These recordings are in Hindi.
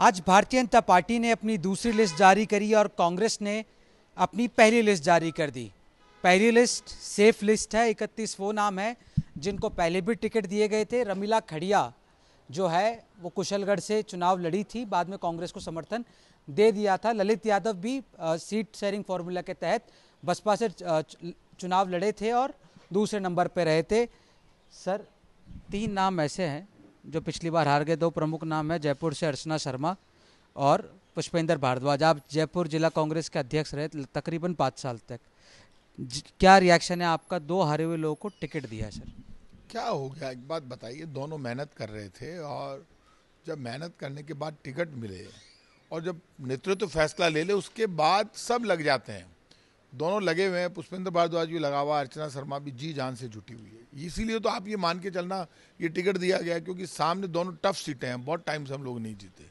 आज भारतीय जनता पार्टी ने अपनी दूसरी लिस्ट जारी करी और कांग्रेस ने अपनी पहली लिस्ट जारी कर दी पहली लिस्ट सेफ लिस्ट है इकतीस वो नाम है जिनको पहले भी टिकट दिए गए थे रमीला खड़िया जो है वो कुशलगढ़ से चुनाव लड़ी थी बाद में कांग्रेस को समर्थन दे दिया था ललित यादव भी आ, सीट शेयरिंग फॉर्मूला के तहत बसपा से चुनाव लड़े थे और दूसरे नंबर पर रहे थे सर तीन नाम ऐसे हैं जो पिछली बार हार गए दो प्रमुख नाम है जयपुर से अर्चना शर्मा और पुष्पेंद्र भारद्वाज आप जयपुर जिला कांग्रेस के अध्यक्ष रहे तकरीबन पाँच साल तक क्या रिएक्शन है आपका दो हारे हुए लोगों को टिकट दिया सर क्या हो गया एक बात बताइए दोनों मेहनत कर रहे थे और जब मेहनत करने के बाद टिकट मिले और जब नेतृत्व तो फैसला ले ले उसके बाद सब लग जाते हैं दोनों लगे हुए हैं पुष्पेंद्र भारद्वाज भी लगा हुआ अर्चना शर्मा भी जी जान से जुटी हुई है इसीलिए तो आप ये मान के चलना ये टिकट दिया गया क्योंकि सामने दोनों टफ सीटें हैं बहुत टाइम से हम लोग नहीं जीते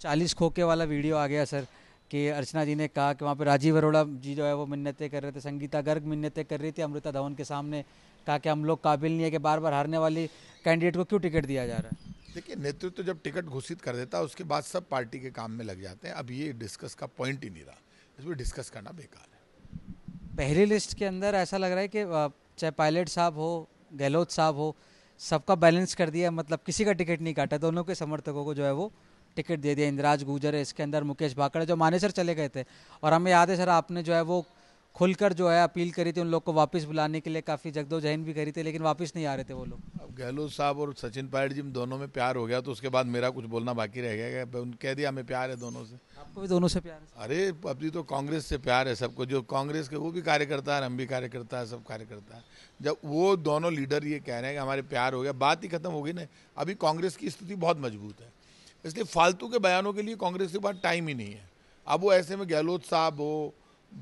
चालीस खोके वाला वीडियो आ गया सर कि अर्चना जी ने कहा कि वहाँ पर राजीव अरोड़ा जी जो है वो मिन्नतें कर रहे थे संगीता गर्ग मिन्नतें कर रही थी अमृता धवन के सामने कहा कि हम लोग काबिल नहीं है कि बार बार हारने वाली कैंडिडेट को क्यों टिकट दिया जा रहा है देखिए नेतृत्व तो जब टिकट घोषित कर देता है उसके बाद सब पार्टी के काम में लग जाते हैं अब ये डिस्कस का पॉइंट ही नहीं रहा इसमें डिस्कस करना बेकार है पहली लिस्ट के अंदर ऐसा लग रहा है कि चाहे पायलट साहब हो गहलोत साहब हो सबका बैलेंस कर दिया मतलब किसी का टिकट नहीं काटा दोनों के समर्थकों को जो है वो टिकट दे दिया इंदिराज गुजर है इसके अंदर मुकेश भाकड़ जो मानेसर चले गए थे और हमें याद है सर आपने जो है वो खुलकर जो है अपील करी थी उन लोग को वापस बुलाने के लिए काफ़ी जगदोजहन भी करी थी लेकिन वापस नहीं आ रहे थे वो लोग गहलोत साहब और सचिन पायलट जी दोनों में प्यार हो गया तो उसके बाद मेरा कुछ बोलना बाकी रह गया कह दिया हमें प्यार है दोनों से आपको भी दोनों से प्यार है अरे अभी तो कांग्रेस से प्यार है सबको जो कांग्रेस के वो भी कार्यकर्ता है हम भी कार्यकर्ता है सब कार्यकर्ता है जब वो दोनों लीडर ये कह रहे हैं कि हमारे प्यार हो गया बात ही खत्म हो गई ना अभी कांग्रेस की स्थिति बहुत मजबूत है इसलिए फालतू के बयानों के लिए कांग्रेस के पास टाइम ही नहीं है अब वो ऐसे में गहलोत साहब हो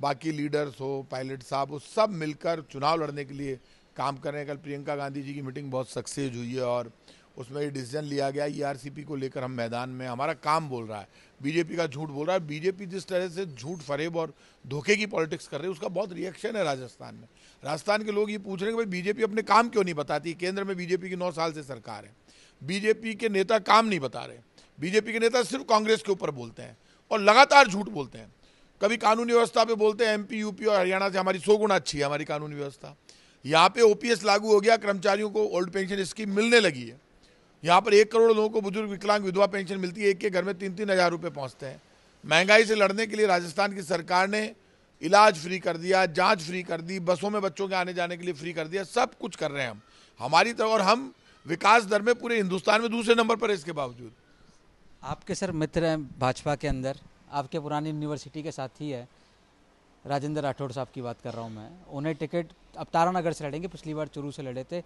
बाकी लीडर्स हो पायलट साहब हो सब मिलकर चुनाव लड़ने के लिए काम कर रहे हैं कल प्रियंका गांधी जी की मीटिंग बहुत सक्सेस हुई है और उसमें ये डिसीजन लिया गया ईआरसीपी e को लेकर हम मैदान में हमारा काम बोल रहा है बीजेपी का झूठ बोल रहा है बीजेपी जिस तरह से झूठ फरेब और धोखे की पॉलिटिक्स कर रही है उसका बहुत रिएक्शन है राजस्थान में राजस्थान के लोग ये पूछ रहे हैं कि भाई बीजेपी अपने काम क्यों नहीं बताती केंद्र में बीजेपी की नौ साल से सरकार है बीजेपी के नेता काम नहीं बता रहे बीजेपी के नेता सिर्फ कांग्रेस के ऊपर बोलते हैं और लगातार झूठ बोलते हैं कभी कानून व्यवस्था पे बोलते हैं एमपी यूपी और हरियाणा से हमारी सौ गुणा अच्छी है हमारी कानून व्यवस्था यहाँ पे ओपीएस लागू हो गया कर्मचारियों को ओल्ड पेंशन स्कीम मिलने लगी है यहाँ पर एक करोड़ लोगों को बुजुर्ग विकलांग विधवा पेंशन मिलती है एक के घर में तीन तीन हज़ार रुपये पहुँचते हैं महंगाई से लड़ने के लिए राजस्थान की सरकार ने इलाज फ्री कर दिया जाँच फ्री कर दी बसों में बच्चों के आने जाने के लिए फ्री कर दिया सब कुछ कर रहे हैं हम हमारी तरफ और हम विकास दर में पूरे हिंदुस्तान में दूसरे नंबर पर इसके बावजूद आपके सर मित्र हैं भाजपा के अंदर आपके पुरानी यूनिवर्सिटी के साथी है राजेंद्र राठौड़ साहब की बात कर रहा हूँ मैं उन्हें टिकट अब तारानगर से लड़ेंगे पिछली बार चुरू से लड़े थे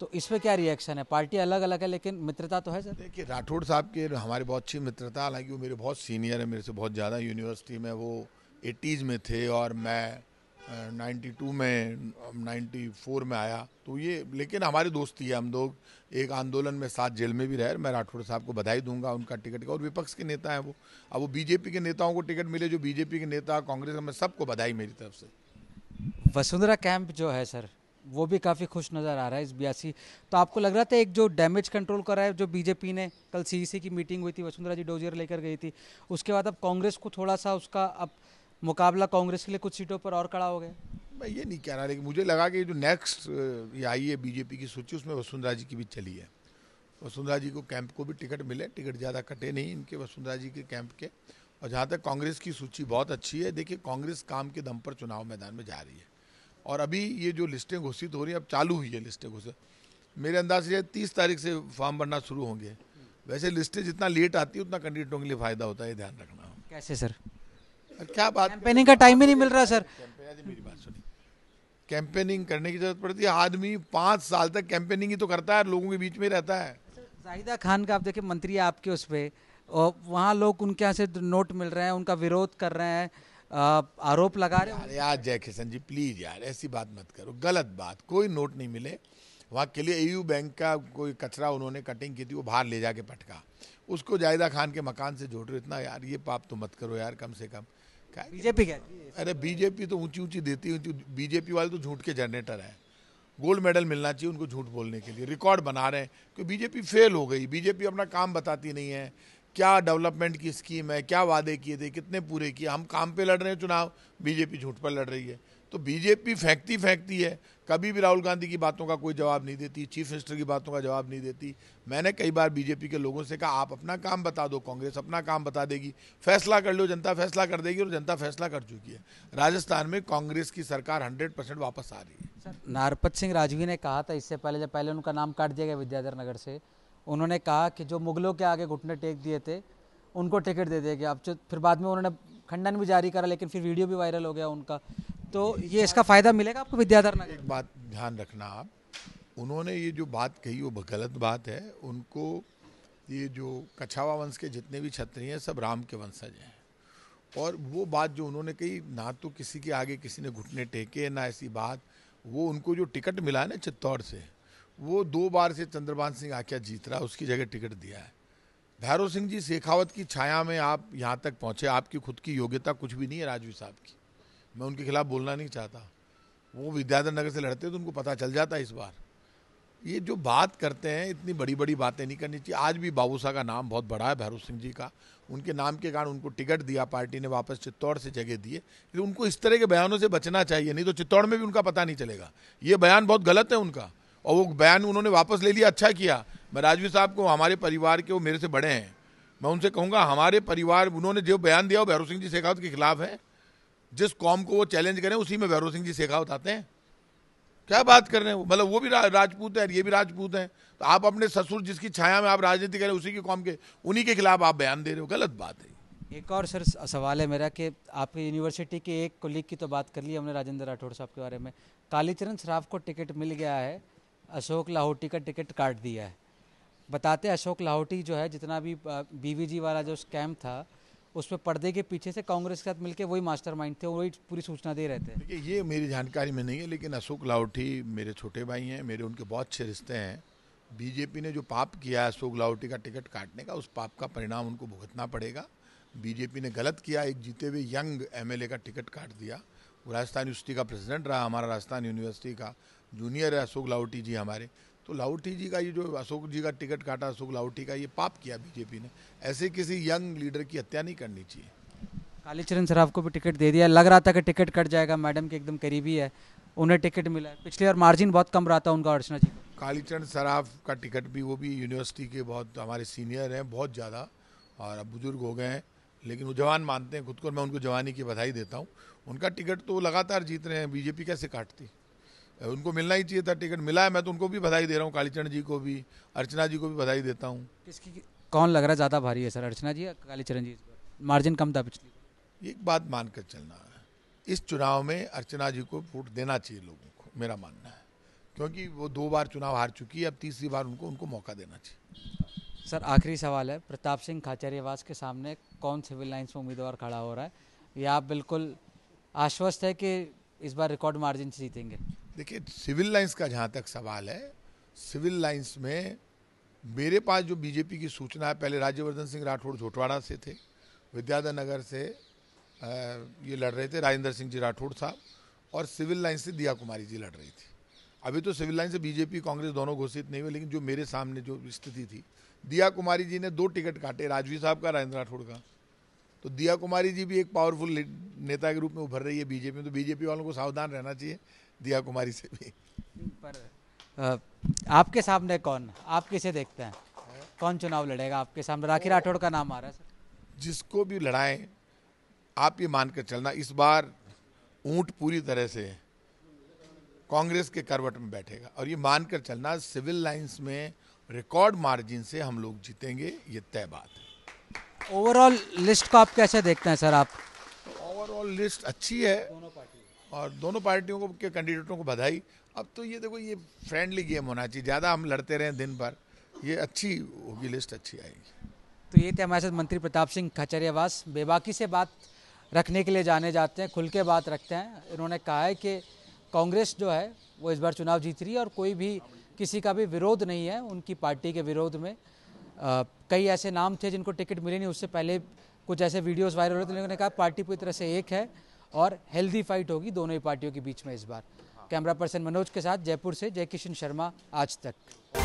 तो इस पर क्या रिएक्शन है पार्टी अलग अलग है लेकिन मित्रता तो है सर देखिए राठौड़ साहब के हमारी बहुत अच्छी मित्रता हालांकि वो मेरे बहुत सीनियर है मेरे से बहुत ज़्यादा यूनिवर्सिटी में वो एटीज़ में थे और मैं 92 में 94 में आया तो ये लेकिन हमारी दोस्ती है हम लोग एक आंदोलन में साथ जेल में भी रहे मैं राठौड़ साहब को बधाई दूंगा उनका टिकट का और विपक्ष के नेता हैं वो अब वो बीजेपी के नेताओं को टिकट मिले जो बीजेपी के नेता कांग्रेस का मैं सबको बधाई मेरी तरफ से वसुंधरा कैंप जो है सर वो भी काफ़ी खुश नज़र आ रहा है इस बयासी तो आपको लग रहा था एक जो डैमेज कंट्रोल करा है जो बीजेपी ने कल सीईसी की मीटिंग हुई थी वसुंधरा जी डोजियर लेकर गई थी उसके बाद अब कांग्रेस को थोड़ा सा उसका अब मुकाबला कांग्रेस के लिए कुछ सीटों पर और कड़ा हो गया मैं ये नहीं कह रहा लेकिन मुझे लगा कि जो नेक्स्ट ये आई है बीजेपी की सूची उसमें वसुंधरा जी की भी चली है वसुंधरा जी को कैंप को भी टिकट मिले टिकट ज़्यादा कटे नहीं इनके वसुंधरा जी के कैंप के और जहाँ तक कांग्रेस की सूची बहुत अच्छी है देखिए कांग्रेस काम के दम पर चुनाव मैदान में जा रही है और अभी ये जो लिस्टें घोषित हो रही हैं अब चालू हुई है लिस्टें घोषित मेरे अंदाज से तीस तारीख से फॉर्म भरना शुरू होंगे वैसे लिस्टें जितना लेट आती है उतना कैंडिडेटों के लिए फ़ायदा होता है ध्यान रखना कैसे सर क्या बात कैंपेनिंग का टाइम ही नहीं मिल रहा सर कैंपेनिंग करने की जरूरत पड़ती है आदमी पांच साल तक कैंपेनिंग ही तो करता है लोगों के बीच में रहता है जाहिदा खान का आप देखिए मंत्री आपके उस पर और वहाँ लोग उनके यहाँ से नोट मिल रहे हैं उनका विरोध कर रहे हैं आरोप लगा रहे हैं यार जय किशन जी प्लीज़ यार ऐसी बात मत करो गलत बात कोई नोट नहीं मिले वहाँ के लिए एयू बैंक का कोई कचरा उन्होंने कटिंग की थी वो बाहर ले जाके पटका उसको जायदा खान के मकान से जोड़ रहे इतना यार ये पाप तो मत करो यार कम से कम बीजेपी है अरे बीजेपी तो ऊंची ऊंची देती है बीजेपी वाले तो झूठ के जनरेटर है गोल्ड मेडल मिलना चाहिए उनको झूठ बोलने के लिए रिकॉर्ड बना रहे हैं क्योंकि बीजेपी फेल हो गई बीजेपी अपना काम बताती नहीं है क्या डेवलपमेंट की स्कीम है क्या वादे किए थे कितने पूरे किए हम काम पे लड़ रहे हैं चुनाव बीजेपी झूठ पर लड़ रही है तो बीजेपी फेंकती फेंकती है कभी भी राहुल गांधी की बातों का कोई जवाब नहीं देती चीफ मिनिस्टर की बातों का जवाब नहीं देती मैंने कई बार बीजेपी के लोगों से कहा आप अपना काम बता दो कांग्रेस अपना काम बता देगी फैसला कर लो जनता फैसला कर देगी और जनता फैसला कर चुकी है राजस्थान में कांग्रेस की सरकार हंड्रेड परसेंट वापस आ रही है नारपत सिंह राजवी ने कहा था इससे पहले जब पहले उनका नाम काट दिया गया विद्याधर नगर से उन्होंने कहा कि जो मुगलों के आगे घुटने टेक दिए थे उनको टिकट दे दिया गया अब फिर बाद में उन्होंने खंडन भी जारी करा लेकिन फिर वीडियो भी वायरल हो गया उनका तो ये इसका फ़ायदा मिलेगा आपको विद्याधर नगर एक बात ध्यान रखना आप उन्होंने ये जो बात कही वो गलत बात है उनको ये जो कछावा वंश के जितने भी छत्री हैं सब राम के वंशज हैं और वो बात जो उन्होंने कही ना तो किसी के आगे किसी ने घुटने टेके ना ऐसी बात वो उनको जो टिकट मिला है ना चित्तौड़ से वो दो बार से चंद्रबान सिंह आख्या जीत रहा उसकी जगह टिकट दिया है भैरव सिंह जी शेखावत की छाया में आप यहाँ तक पहुँचे आपकी खुद की योग्यता कुछ भी नहीं है राजवी साहब की मैं उनके खिलाफ बोलना नहीं चाहता वो विद्याधर नगर से लड़ते तो उनको पता चल जाता है इस बार ये जो बात करते हैं इतनी बड़ी बड़ी बातें नहीं करनी चाहिए आज भी बाबूसा का नाम बहुत बड़ा है भैरव सिंह जी का उनके नाम के कारण उनको टिकट दिया पार्टी ने वापस चित्तौड़ से जगह दिए तो उनको इस तरह के बयानों से बचना चाहिए नहीं तो चित्तौड़ में भी उनका पता नहीं चलेगा ये बयान बहुत गलत है उनका और वो बयान उन्होंने वापस ले लिया अच्छा किया मैं राजवी साहब को हमारे परिवार के वो मेरे से बड़े हैं मैं उनसे कहूँगा हमारे परिवार उन्होंने जो बयान दिया वो भैरव सिंह जी शेखावत के खिलाफ है जिस कॉम को वो चैलेंज करें उसी में भैरव सिंह जी शेखावत आते हैं क्या बात कर रहे हैं मतलब वो भी राजपूत है ये भी राजपूत हैं तो आप अपने ससुर जिसकी छाया में आप राजनीति करें उसी की कॉम के उन्हीं के खिलाफ आप बयान दे रहे हो गलत बात है एक और सर सवाल है मेरा कि आपकी यूनिवर्सिटी के एक कोलीग की तो बात कर ली हमने राजेंद्र राठौड़ साहब के बारे में कालीचरण श्राफ को टिकट मिल गया है अशोक लाहौटी का टिकट काट दिया है बताते अशोक लाहौटी जो है जितना भी बीवीजी वाला जो स्कैम था उसमें पर्दे के पीछे से कांग्रेस के साथ मिलकर वही मास्टर थे वही पूरी सूचना दे रहे थे देखिए ये मेरी जानकारी में नहीं है लेकिन अशोक लाहौटी मेरे छोटे भाई हैं मेरे उनके बहुत अच्छे रिश्ते हैं बीजेपी ने जो पाप किया है अशोक लाउटी का टिकट काटने का उस पाप का परिणाम उनको भुगतना पड़ेगा बीजेपी ने गलत किया एक जीते हुए यंग एम का टिकट काट दिया वो राजस्थान यूनिवर्सिटी का प्रेसिडेंट रहा हमारा राजस्थान यूनिवर्सिटी का जूनियर है अशोक लाउटी जी हमारे तो लाहौटी जी का ये जो अशोक जी का टिकट काटा अशोक लाहौटी का ये पाप किया बीजेपी ने ऐसे किसी यंग लीडर की हत्या नहीं करनी चाहिए कालीचरण सराफ को भी टिकट दे दिया लग रहा था कि टिकट कट जाएगा मैडम के एकदम करीबी है उन्हें टिकट मिला पिछले और मार्जिन बहुत कम रहा था उनका अर्चना जी कालीचरण सराफ का टिकट भी वो भी यूनिवर्सिटी के बहुत हमारे सीनियर हैं बहुत ज़्यादा और अब बुजुर्ग हो गए हैं लेकिन वो जवान मानते हैं खुद को मैं उनको जवानी की बधाई देता हूँ उनका टिकट तो लगातार जीत रहे हैं बीजेपी कैसे काटती उनको मिलना ही चाहिए था टिकट मिला है मैं तो उनको भी बधाई दे रहा हूँ कालीचरण जी को भी अर्चना जी को भी बधाई देता हूँ किसकी कौन लग रहा है ज़्यादा भारी है सर अर्चना जी या कालीचरण जी मार्जिन कम था पिछली एक बात मानकर चलना है इस चुनाव में अर्चना जी को वोट देना चाहिए लोगों को मेरा मानना है क्योंकि वो दो बार चुनाव हार चुकी है अब तीसरी बार उनको उनको मौका देना चाहिए सर आखिरी सवाल है प्रताप सिंह खाचरियावास के सामने कौन सिविल लाइन्स में उम्मीदवार खड़ा हो रहा है या आप बिल्कुल आश्वस्त है कि इस बार रिकॉर्ड मार्जिन से जीतेंगे देखिए सिविल लाइंस का जहाँ तक सवाल है सिविल लाइंस में मेरे पास जो बीजेपी की सूचना है पहले राज्यवर्धन सिंह राठौड़ झोटवाड़ा से थे विद्याधर नगर से ये लड़ रहे थे राजेंद्र सिंह जी राठौड़ साहब और सिविल लाइन से दिया कुमारी जी लड़ रही थी अभी तो सिविल लाइन से बीजेपी कांग्रेस दोनों घोषित नहीं हुए लेकिन जो मेरे सामने जो स्थिति थी दिया कुमारी जी ने दो टिकट काटे राजवी साहब का राजेंद्र राठौड़ का तो दिया कुमारी जी भी एक पावरफुल नेता के रूप में उभर रही है बीजेपी में तो बीजेपी वालों को सावधान रहना चाहिए दिया कुमारी से भी पर आपके सामने कौन आप किसे देखते हैं है? कौन चुनाव लड़ेगा आपके सामने राखी राठौड़ का नाम आ रहा है सर जिसको भी लड़ाए आप ये मानकर चलना इस बार ऊंट पूरी तरह से कांग्रेस के करवट में बैठेगा और ये मानकर चलना सिविल लाइंस में रिकॉर्ड मार्जिन से हम लोग जीतेंगे ये तय बात है ओवरऑल लिस्ट को आप कैसे देखते हैं सर आप ओवरऑल लिस्ट अच्छी है और दोनों पार्टियों को के कैंडिडेटों को बधाई अब तो ये देखो ये फ्रेंडली गेम होना चाहिए ज़्यादा हम लड़ते रहें दिन भर ये अच्छी होगी लिस्ट अच्छी आएगी तो ये थे हमारे साथ मंत्री प्रताप सिंह खचरियावास बेबाकी से बात रखने के लिए जाने जाते हैं खुल के बात रखते हैं इन्होंने कहा है कि कांग्रेस जो है वो इस बार चुनाव जीत रही है और कोई भी किसी का भी विरोध नहीं है उनकी पार्टी के विरोध में आ, कई ऐसे नाम थे जिनको टिकट मिली नहीं उससे पहले कुछ ऐसे वीडियोस वायरल हो रहे थे उन्होंने कहा पार्टी पूरी तरह से एक है और हेल्दी फाइट होगी दोनों ही पार्टियों के बीच में इस बार हाँ। कैमरा पर्सन मनोज के साथ जयपुर से जयकिशन शर्मा आज तक